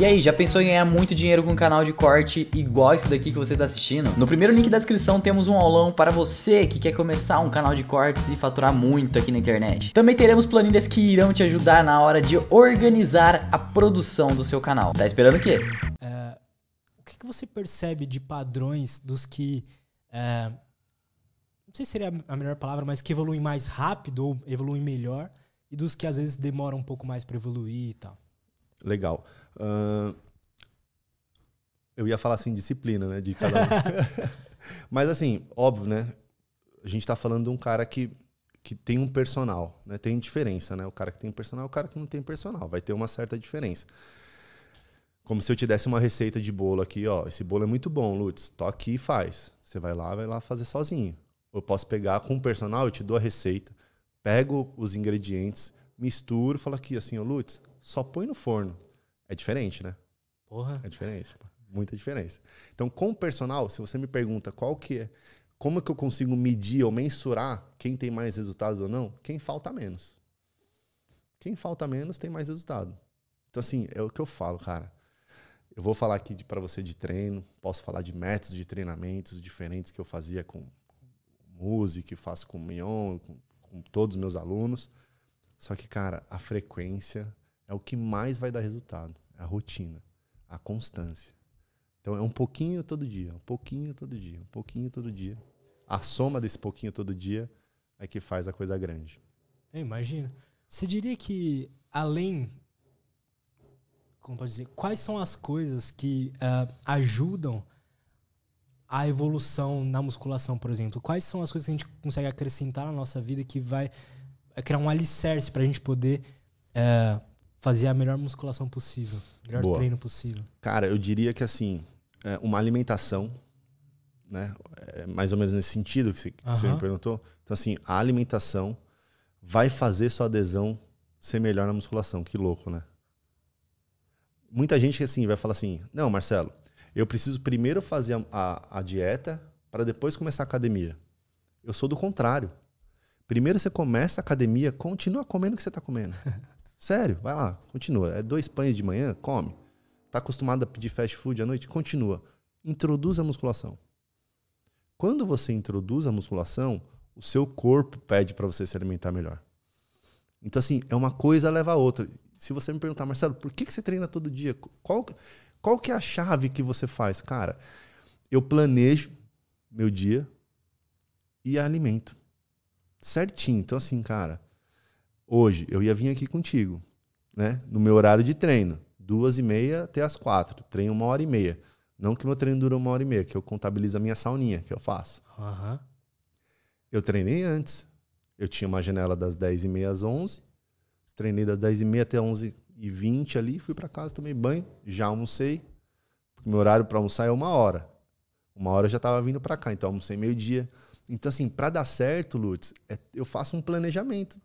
E aí, já pensou em ganhar muito dinheiro com um canal de corte igual esse daqui que você está assistindo? No primeiro link da descrição temos um aulão para você que quer começar um canal de cortes e faturar muito aqui na internet. Também teremos planilhas que irão te ajudar na hora de organizar a produção do seu canal. Tá esperando o quê? É, o que, você percebe de padrões dos que... É, não sei se seria a melhor palavra, mas que evoluem mais rápido ou evoluem melhor e dos que às vezes demoram um pouco mais para evoluir e tal? Legal. Uh, eu ia falar assim, disciplina, né? De cada um. Mas assim, óbvio, né? A gente tá falando de um cara que, que tem um personal, né? Tem diferença, né? O cara que tem personal e é o cara que não tem personal. Vai ter uma certa diferença. Como se eu te desse uma receita de bolo aqui, ó. Esse bolo é muito bom, Lutz. Tô aqui e faz. Você vai lá, vai lá fazer sozinho. Eu posso pegar com o personal, eu te dou a receita, pego os ingredientes, misturo, falo aqui assim, ô Lutz, só põe no forno. É diferente, né? Porra. É diferente, muita diferença. Então, com o personal, se você me pergunta qual que é, como é que eu consigo medir ou mensurar quem tem mais resultados ou não, quem falta menos. Quem falta menos tem mais resultado. Então, assim, é o que eu falo, cara. Eu vou falar aqui para você de treino, posso falar de métodos de treinamentos diferentes que eu fazia com música, que faço com o Mion, com, com todos os meus alunos. Só que, cara, a frequência é o que mais vai dar resultado. É a rotina, a constância. Então é um pouquinho todo dia, um pouquinho todo dia, um pouquinho todo dia. A soma desse pouquinho todo dia é que faz a coisa grande. imagina Você diria que além como pode dizer, quais são as coisas que uh, ajudam a evolução na musculação, por exemplo? Quais são as coisas que a gente consegue acrescentar na nossa vida que vai é criar um alicerce para a gente poder é, fazer a melhor musculação possível, o melhor Boa. treino possível. Cara, eu diria que assim, é, uma alimentação, né? É mais ou menos nesse sentido que você, que você me perguntou. Então, assim, a alimentação vai fazer sua adesão ser melhor na musculação. Que louco, né? Muita gente assim vai falar assim: não, Marcelo, eu preciso primeiro fazer a, a, a dieta para depois começar a academia. Eu sou do contrário. Primeiro você começa a academia, continua comendo o que você está comendo. Sério, vai lá, continua. É dois pães de manhã, come. Tá acostumado a pedir fast food à noite? Continua. Introduz a musculação. Quando você introduz a musculação, o seu corpo pede para você se alimentar melhor. Então, assim, é uma coisa leva a outra. Se você me perguntar, Marcelo, por que, que você treina todo dia? Qual, qual que é a chave que você faz? Cara, eu planejo meu dia e alimento certinho. Então, assim, cara, hoje eu ia vir aqui contigo, né? No meu horário de treino, duas e meia até as quatro. Treino uma hora e meia. Não que meu treino dura uma hora e meia, que eu contabilizo a minha sauninha que eu faço. Uhum. Eu treinei antes. Eu tinha uma janela das dez e meia às onze. Treinei das dez e meia até onze e vinte ali. Fui para casa, tomei banho, já almocei. Porque meu horário para almoçar é uma hora. Uma hora eu já estava vindo para cá, então almocei meio-dia. Então, assim, para dar certo, Lutz, é, eu faço um planejamento.